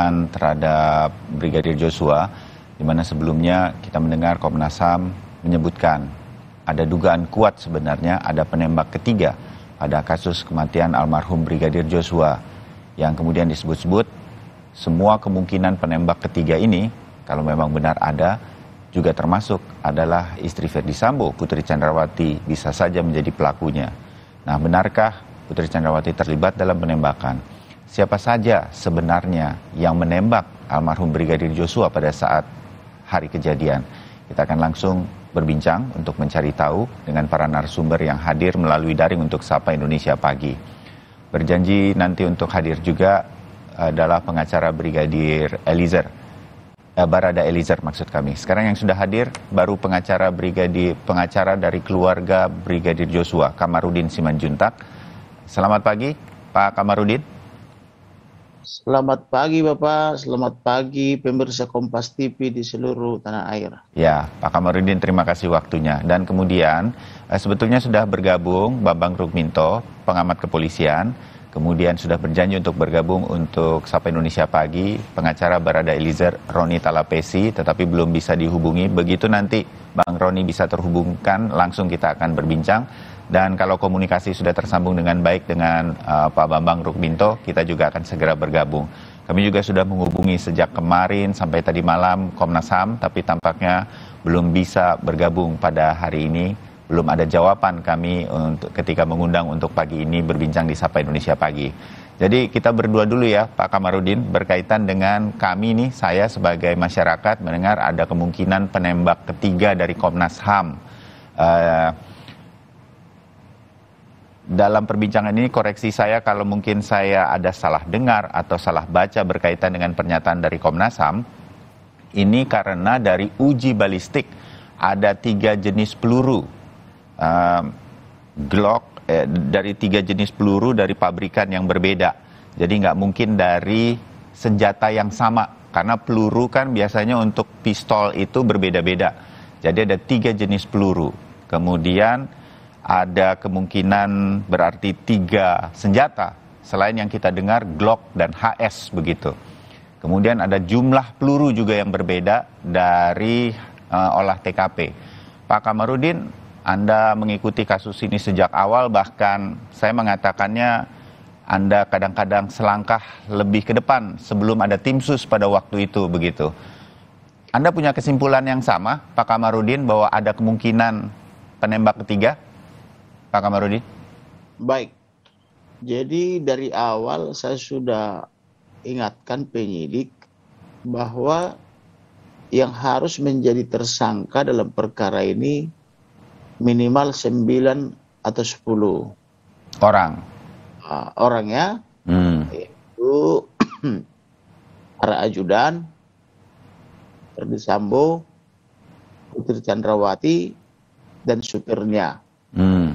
pembunuhan terhadap Brigadir Joshua, di mana sebelumnya kita mendengar Komnas HAM menyebutkan ada dugaan kuat sebenarnya ada penembak ketiga pada kasus kematian almarhum Brigadir Joshua yang kemudian disebut-sebut semua kemungkinan penembak ketiga ini kalau memang benar ada juga termasuk adalah istri Ferdi Sambo, Putri Chandrawati bisa saja menjadi pelakunya. Nah, benarkah Putri Chandrawati terlibat dalam penembakan? siapa saja sebenarnya yang menembak almarhum Brigadir Joshua pada saat hari kejadian. Kita akan langsung berbincang untuk mencari tahu dengan para narasumber yang hadir melalui daring untuk Sapa Indonesia Pagi. Berjanji nanti untuk hadir juga adalah pengacara Brigadir Elizer eh, Barada Elizer maksud kami. Sekarang yang sudah hadir baru pengacara brigadi pengacara dari keluarga Brigadir Joshua, Kamarudin Simanjuntak. Selamat pagi, Pak Kamarudin. Selamat pagi Bapak, selamat pagi pemirsa Kompas TV di seluruh tanah air. Ya, Pak Kamarudin terima kasih waktunya. Dan kemudian eh, sebetulnya sudah bergabung Bambang Rukminto, pengamat kepolisian, kemudian sudah berjanji untuk bergabung untuk Sapa Indonesia Pagi, pengacara Barada Elizer Roni Talapesi, tetapi belum bisa dihubungi. Begitu nanti Bang Roni bisa terhubungkan, langsung kita akan berbincang. Dan kalau komunikasi sudah tersambung dengan baik dengan uh, Pak Bambang Rukminto, kita juga akan segera bergabung. Kami juga sudah menghubungi sejak kemarin sampai tadi malam Komnas HAM, tapi tampaknya belum bisa bergabung pada hari ini. Belum ada jawaban kami untuk ketika mengundang untuk pagi ini berbincang di Sapa Indonesia Pagi. Jadi kita berdua dulu ya Pak Kamarudin berkaitan dengan kami nih saya sebagai masyarakat mendengar ada kemungkinan penembak ketiga dari Komnas HAM. Uh, dalam perbincangan ini koreksi saya kalau mungkin saya ada salah dengar atau salah baca berkaitan dengan pernyataan dari Komnas HAM. Ini karena dari uji balistik ada tiga jenis peluru uh, Glock eh, dari tiga jenis peluru dari pabrikan yang berbeda. Jadi nggak mungkin dari senjata yang sama karena peluru kan biasanya untuk pistol itu berbeda-beda. Jadi ada tiga jenis peluru. Kemudian ada kemungkinan berarti tiga senjata selain yang kita dengar Glock dan HS begitu. Kemudian ada jumlah peluru juga yang berbeda dari uh, olah TKP. Pak Kamarudin, Anda mengikuti kasus ini sejak awal bahkan saya mengatakannya Anda kadang-kadang selangkah lebih ke depan sebelum ada tim sus pada waktu itu begitu. Anda punya kesimpulan yang sama Pak Kamarudin bahwa ada kemungkinan penembak ketiga? Pak Kamarudin? Baik. Jadi dari awal saya sudah ingatkan penyidik bahwa yang harus menjadi tersangka dalam perkara ini minimal 9 atau 10 orang. Uh, ah, orangnya hmm. itu para ajudan Ferdi Sambo, Putri Chandrawati dan supirnya. Hmm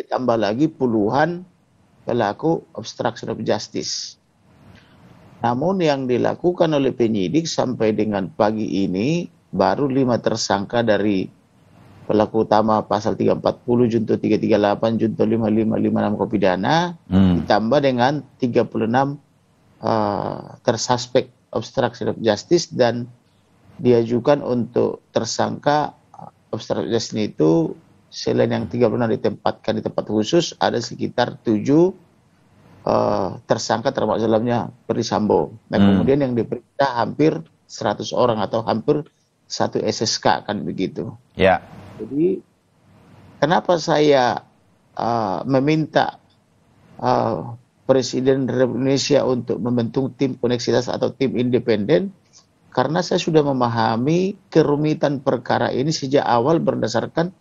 ditambah lagi puluhan pelaku obstruction of justice. Namun yang dilakukan oleh penyidik sampai dengan pagi ini baru lima tersangka dari pelaku utama pasal 340 junto 338 junto 5556 dana hmm. ditambah dengan 36 uh, eh, tersuspek obstruction of justice dan diajukan untuk tersangka obstruction itu selain yang 36 ditempatkan di tempat khusus ada sekitar 7 uh, eh, tersangka termasuk dalamnya Perisambo. Nah, hmm. kemudian yang diperiksa hampir 100 orang atau hampir satu SSK kan begitu. Ya. Jadi kenapa saya uh, meminta uh, Presiden Republik Indonesia untuk membentuk tim koneksitas atau tim independen karena saya sudah memahami kerumitan perkara ini sejak awal berdasarkan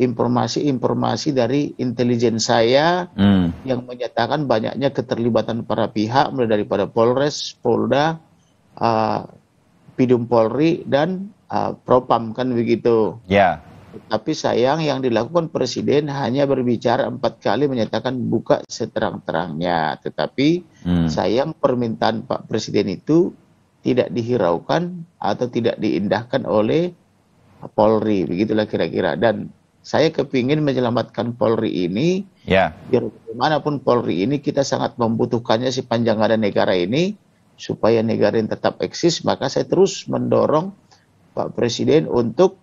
informasi-informasi dari intelijen saya hmm. yang menyatakan banyaknya keterlibatan para pihak mulai daripada Polres, Polda, uh, Pidum Polri dan uh, Propam kan begitu. Ya. Yeah. Tapi sayang yang dilakukan presiden hanya berbicara empat kali menyatakan buka seterang-terangnya. Tetapi hmm. sayang permintaan Pak Presiden itu tidak dihiraukan atau tidak diindahkan oleh Polri. Begitulah kira-kira. Dan saya kepingin menyelamatkan Polri ini. Ya. Biar bagaimanapun Polri ini kita sangat membutuhkannya sepanjang ada negara ini supaya negara ini tetap eksis. Maka saya terus mendorong Pak Presiden untuk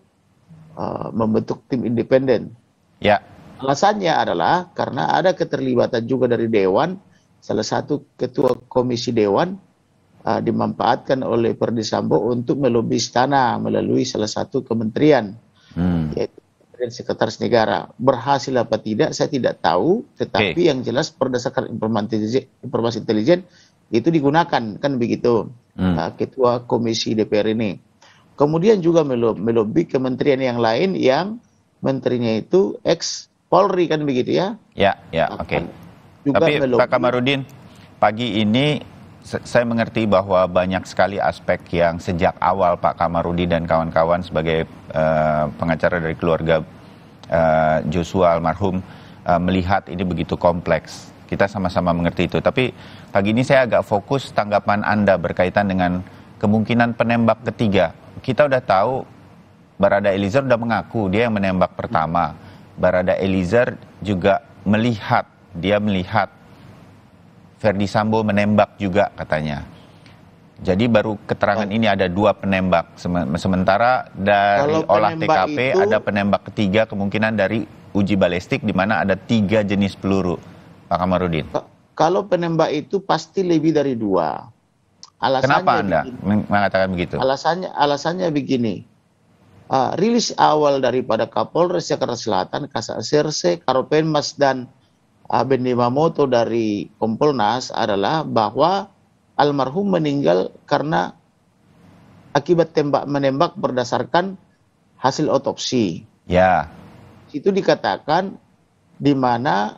uh, membentuk tim independen. Ya. Alasannya adalah karena ada keterlibatan juga dari Dewan, salah satu ketua komisi Dewan uh, dimanfaatkan oleh Perdisambo untuk melobi istana melalui salah satu kementerian, hmm. yaitu dan sekretaris negara. Berhasil apa tidak saya tidak tahu, tetapi okay. yang jelas berdasarkan informasi, informasi intelijen itu digunakan kan begitu hmm. Uh, ketua komisi DPR ini. Kemudian juga melobi kementerian yang lain yang menterinya itu ex Polri kan begitu ya? Ya, ya, oke. Okay. Tapi melobi. Pak Kamarudin, pagi ini saya mengerti bahwa banyak sekali aspek yang sejak awal Pak Kamarudi dan kawan-kawan sebagai uh, pengacara dari keluarga uh, Joshua almarhum uh, melihat ini begitu kompleks. Kita sama-sama mengerti itu. Tapi pagi ini saya agak fokus tanggapan Anda berkaitan dengan kemungkinan penembak ketiga. Kita udah tahu Barada Eliezer udah mengaku dia yang menembak pertama. Barada Eliezer juga melihat, dia melihat Verdi Sambo menembak juga katanya. Jadi baru keterangan oh. ini ada dua penembak. Sementara dari olah TKP itu... ada penembak ketiga kemungkinan dari uji balistik di mana ada tiga jenis peluru. Pak Kamarudin. Kalau penembak itu pasti lebih dari dua. Alasannya Kenapa Anda begini. mengatakan begitu? Alasannya alasannya begini. Uh, rilis awal daripada Kapolres Jakarta Selatan, Kasat Serse, Karopenmas dan Ben Yamamoto dari Kompolnas adalah bahwa almarhum meninggal karena akibat tembak menembak berdasarkan hasil otopsi. Ya. Itu dikatakan di mana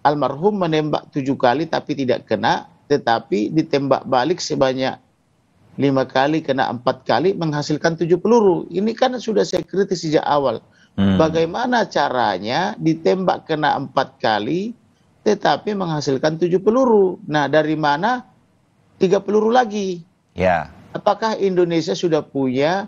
almarhum menembak tujuh kali tapi tidak kena, tetapi ditembak balik sebanyak lima kali kena empat kali menghasilkan tujuh peluru. Ini kan sudah saya kritis sejak awal. Hmm. Bagaimana caranya ditembak kena empat kali tetapi menghasilkan tujuh peluru. Nah, dari mana tiga peluru lagi? Ya. Apakah Indonesia sudah punya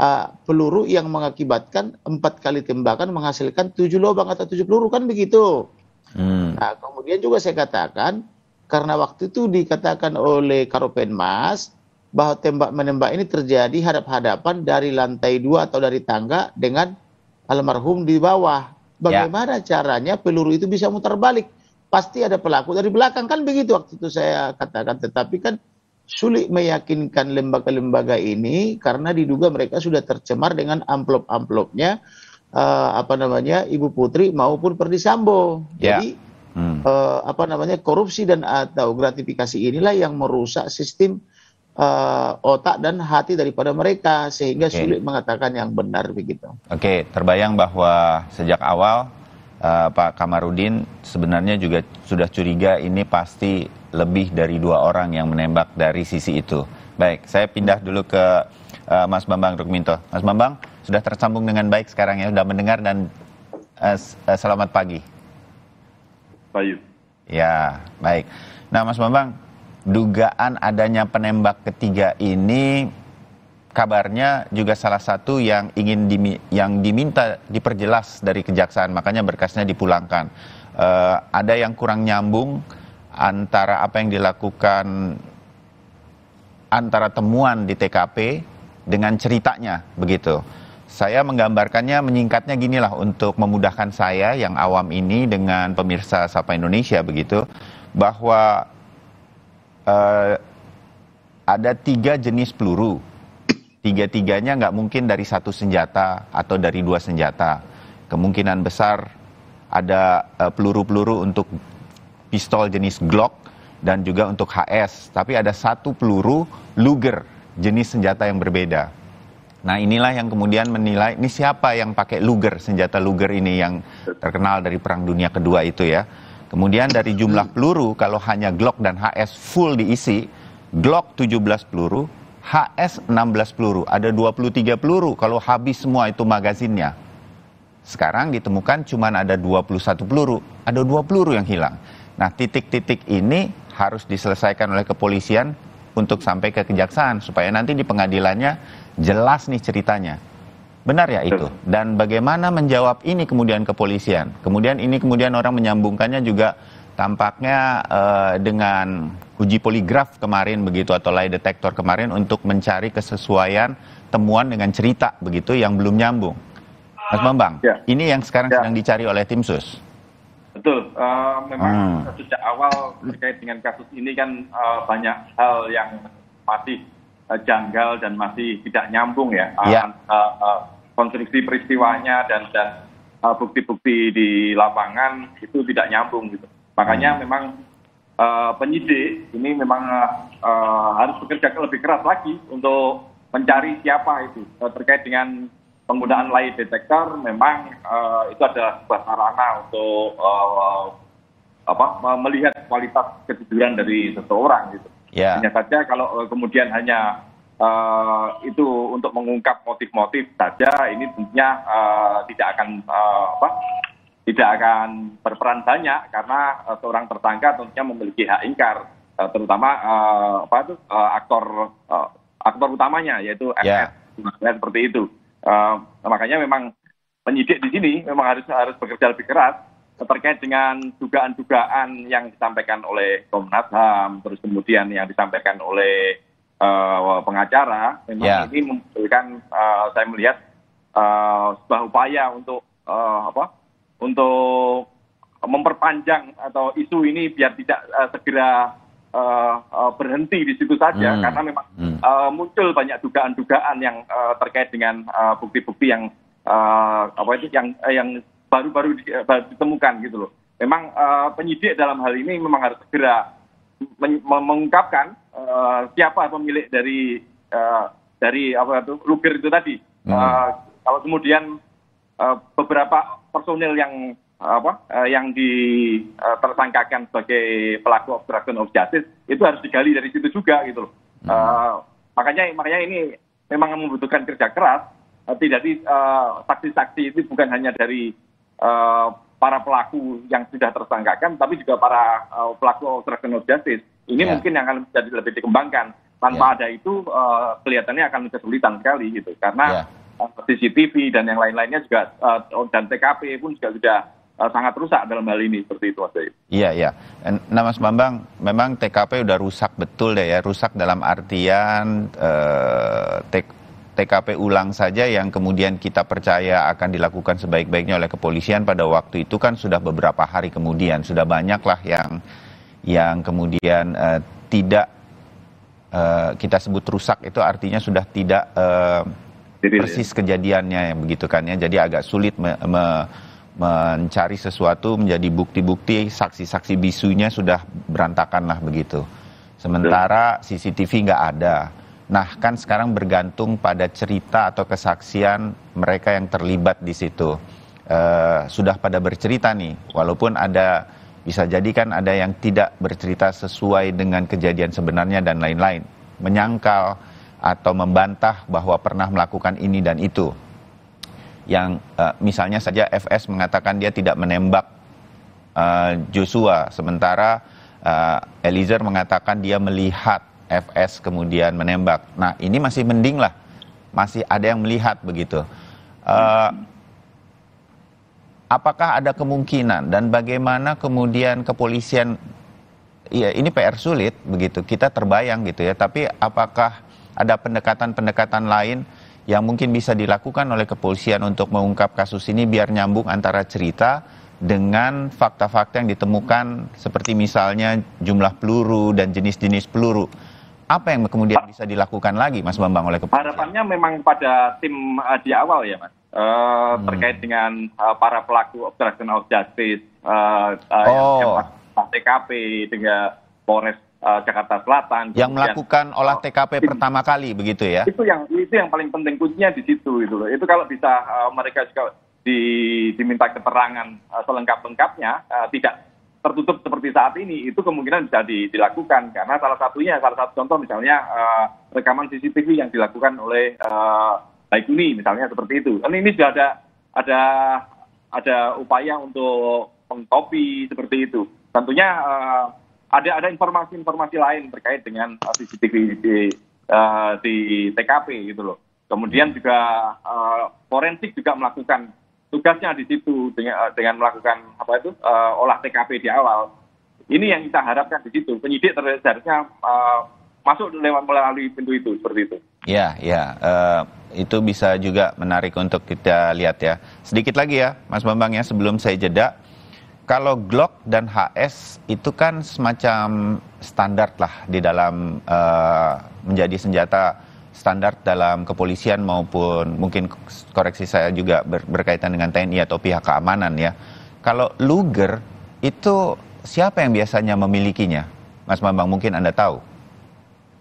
uh, peluru yang mengakibatkan empat kali tembakan menghasilkan tujuh lubang atau tujuh peluru kan begitu? Hmm. Nah, kemudian juga saya katakan karena waktu itu dikatakan oleh Karopenmas bahwa tembak menembak ini terjadi hadap-hadapan dari lantai dua atau dari tangga dengan almarhum di bawah. Ya. Bagaimana ya. caranya peluru itu bisa mutar balik? pasti ada pelaku dari belakang kan begitu waktu itu saya katakan tetapi kan sulit meyakinkan lembaga-lembaga ini karena diduga mereka sudah tercemar dengan amplop-amplopnya uh, apa namanya Ibu Putri maupun perdisambo Yeah. Jadi hmm. uh, apa namanya korupsi dan atau gratifikasi inilah yang merusak sistem uh, otak dan hati daripada mereka sehingga okay. sulit mengatakan yang benar begitu. Oke, okay, terbayang bahwa sejak awal uh, Pak Kamarudin sebenarnya juga sudah curiga ini pasti lebih dari dua orang yang menembak dari sisi itu. Baik, saya pindah dulu ke uh, Mas Bambang Rukminto. Mas Bambang sudah tersambung dengan baik sekarang ya, sudah mendengar dan uh, uh, selamat pagi. Bayu. Ya, baik. Nah, Mas Bambang, dugaan adanya penembak ketiga ini kabarnya juga salah satu yang ingin dimi yang diminta diperjelas dari kejaksaan makanya berkasnya dipulangkan uh, ada yang kurang nyambung antara apa yang dilakukan antara temuan di TKP dengan ceritanya begitu saya menggambarkannya menyingkatnya ginilah untuk memudahkan saya yang awam ini dengan pemirsa Sapa Indonesia begitu bahwa uh, ada tiga jenis peluru tiga-tiganya nggak mungkin dari satu senjata atau dari dua senjata. Kemungkinan besar ada eh, peluru-peluru untuk pistol jenis Glock dan juga untuk HS, tapi ada satu peluru Luger jenis senjata yang berbeda. Nah inilah yang kemudian menilai ini siapa yang pakai Luger senjata Luger ini yang terkenal dari Perang Dunia Kedua itu ya. Kemudian dari jumlah peluru kalau hanya Glock dan HS full diisi Glock 17 peluru, HS 16 peluru, ada 23 peluru kalau habis semua itu magazinnya. Sekarang ditemukan cuma ada 21 peluru, ada 2 peluru yang hilang. Nah, titik-titik ini harus diselesaikan oleh kepolisian untuk sampai ke kejaksaan supaya nanti di pengadilannya jelas nih ceritanya. Benar ya itu. Dan bagaimana menjawab ini kemudian kepolisian. Kemudian ini kemudian orang menyambungkannya juga tampaknya uh, dengan uji poligraf kemarin begitu atau lie detektor kemarin untuk mencari kesesuaian temuan dengan cerita begitu yang belum nyambung. Mas ah, Bambang, ya. ini yang sekarang ya. sedang dicari oleh tim sus. Betul, uh, memang hmm. sejak awal terkait dengan kasus ini kan uh, banyak hal yang masih uh, janggal dan masih tidak nyambung ya, ya. Uh, uh, konstruksi peristiwanya dan dan bukti-bukti uh, bukti -bukti di lapangan itu tidak nyambung gitu makanya hmm. memang eh, penyidik ini memang eh, harus bekerja lebih keras lagi untuk mencari siapa itu eh, terkait dengan penggunaan lie detector memang itu adalah sebuah sarana untuk apa melihat kualitas kejujuran dari seseorang gitu. Yeah. Hanya saja kalau kemudian hanya uh, itu untuk mengungkap motif-motif saja ini tentunya uh, tidak akan uh, apa tidak akan berperan banyak karena eh, seorang tersangka tentunya memiliki hak ingkar eh, terutama uh, apa itu uh, aktor uh, aktor utamanya yaitu yeah. FS seperti itu uh, makanya memang penyidik di sini memang harus harus bekerja lebih keras terkait dengan dugaan-dugaan yang disampaikan oleh Komnas Ham terus kemudian yang disampaikan oleh uh, pengacara memang yeah. ini memberikan uh, saya melihat uh, sebuah upaya untuk uh, apa untuk memperpanjang atau isu ini biar tidak uh, segera uh, berhenti di situ saja hmm. karena memang hmm. uh, muncul banyak dugaan-dugaan yang uh, terkait dengan bukti-bukti uh, yang uh, apa itu yang uh, yang baru-baru di, uh, ditemukan gitu loh. Memang uh, penyidik dalam hal ini memang harus segera men- mengungkapkan uh, siapa pemilik dari uh, dari apa itu luger itu tadi. Hmm. Uh, kalau kemudian uh, beberapa personil yang apa eh, yang ditersangkakan eh, sebagai pelaku obstruction of justice itu harus digali dari situ juga gitu loh. Uh, makanya makanya ini memang membutuhkan kerja keras. Tidak di taktis saksi uh, itu bukan hanya dari uh, para pelaku yang sudah tersangkakan, tapi juga para uh, pelaku obstruction of justice. Ini yeah. mungkin yang akan menjadi lebih dikembangkan. Tanpa yeah. ada itu uh, kelihatannya akan kesulitan sekali gitu, karena yeah Eh, CCTV dan yang lain-lainnya juga eh, dan TKP pun juga sudah eh, sangat rusak dalam hal ini seperti itu Mas Bayu. Iya iya. Nah Mas Bambang, memang TKP udah rusak betul deh ya, rusak dalam artian eh, TKP ulang saja yang kemudian kita percaya akan dilakukan sebaik-baiknya oleh kepolisian pada waktu itu kan sudah beberapa hari kemudian sudah banyaklah yang yang kemudian uh, tidak uh, kita sebut rusak itu artinya sudah tidak uh, persis kejadiannya yang begitu kan ya. Jadi agak sulit me, me, mencari sesuatu menjadi bukti-bukti saksi-saksi bisunya sudah berantakan lah begitu. Sementara CCTV nggak ada. Nah kan sekarang bergantung pada cerita atau kesaksian mereka yang terlibat di situ. E, sudah pada bercerita nih, walaupun ada bisa jadi kan ada yang tidak bercerita sesuai dengan kejadian sebenarnya dan lain-lain. Menyangkal, atau membantah bahwa pernah melakukan ini dan itu. Yang uh, misalnya saja FS mengatakan dia tidak menembak uh, Joshua, sementara uh, Eliezer mengatakan dia melihat FS kemudian menembak. Nah ini masih mending lah, masih ada yang melihat begitu. Uh, apakah ada kemungkinan dan bagaimana kemudian kepolisian ya ini PR sulit begitu kita terbayang gitu ya tapi apakah ada pendekatan-pendekatan lain yang mungkin bisa dilakukan oleh kepolisian untuk mengungkap kasus ini biar nyambung antara cerita dengan fakta-fakta yang ditemukan seperti misalnya jumlah peluru dan jenis-jenis peluru. Apa yang kemudian bisa dilakukan lagi Mas Bambang oleh kepolisian? Harapannya memang pada tim eh, di awal ya Mas. Uh, hmm. terkait dengan uh, para pelaku obstruction of justice uh, uh, oh. yang TKP dengan Polres Eh, Jakarta Selatan yang melakukan olah eh, TKP uh, pertama kali begitu ya itu yang itu yang paling penting kuncinya di situ gitu loh itu kalau bisa uh, mereka juga di, diminta keterangan uh, selengkap lengkapnya uh, tidak tertutup seperti saat ini itu kemungkinan bisa di, dilakukan karena salah satunya salah satu contoh misalnya uh, rekaman CCTV yang dilakukan oleh uh, ini misalnya seperti itu kan ini sudah ada ada ada upaya untuk mengkopi seperti itu tentunya uh, ada ada informasi-informasi lain terkait dengan uh, CCTV di, uh, di TKP gitu loh. Kemudian juga uh, forensik juga melakukan tugasnya di situ dengan, uh, dengan melakukan apa itu uh, olah TKP di awal. Ini yang kita harapkan di situ. Penyidik terusnya uh, masuk lewat melalui pintu itu seperti itu. Ya, ya, uh, itu bisa juga menarik untuk kita lihat ya. Sedikit lagi ya, Mas Bambang ya, sebelum saya jeda kalau Glock dan HS itu kan semacam standar lah di dalam uh, menjadi senjata standar dalam kepolisian maupun mungkin koreksi saya juga ber, berkaitan dengan TNI atau pihak keamanan ya. Kalau Luger itu siapa yang biasanya memilikinya? Mas Bambang mungkin Anda tahu.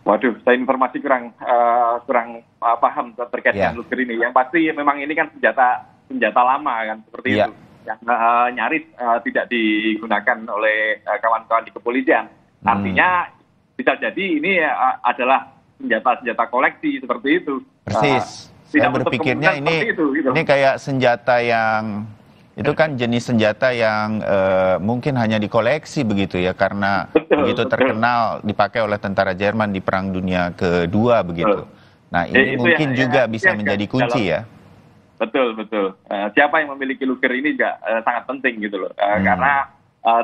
Waduh, saya informasi kurang uh, kurang uh, paham terkait yeah. dengan Luger ini. Yang pasti memang ini kan senjata senjata lama kan seperti yeah. itu yang uh, nyaris uh, tidak digunakan oleh eh, kawan-kawan uh, di kepolisian. Hmm. Artinya hmm. bisa jadi ini uh, adalah senjata-senjata koleksi seperti itu. Persis. Uh, Saya berpikirnya ini itu, gitu. ini kayak senjata yang itu ya. kan jenis senjata yang uh, mungkin hanya dikoleksi begitu ya karena betul, begitu terkenal dipakai oleh tentara Jerman di Perang Dunia Kedua begitu. Betul. Nah ya, ini ya, mungkin yang, juga yang, bisa yang, menjadi kunci dalam, ya betul betul eh, siapa yang memiliki luger ini eh, sangat penting gitu loh eh, hmm. karena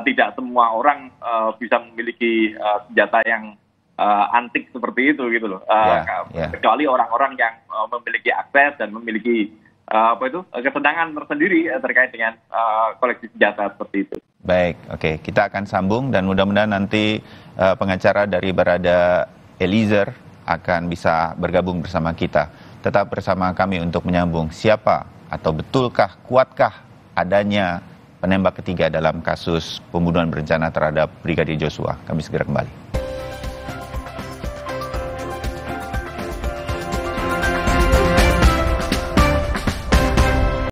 tidak semua orang bisa memiliki senjata yang antik seperti itu gitu loh ya, ya. kecuali orang-orang yang memiliki akses dan memiliki apa itu kesenangan tersendiri terkait dengan uh, koleksi senjata seperti itu. Baik, oke, okay. kita akan sambung dan mudah-mudahan nanti uh, pengacara dari Barada Eliezer akan bisa bergabung bersama kita tetap bersama kami untuk menyambung siapa atau betulkah, kuatkah adanya penembak ketiga dalam kasus pembunuhan berencana terhadap Brigadir Joshua. Kami segera kembali.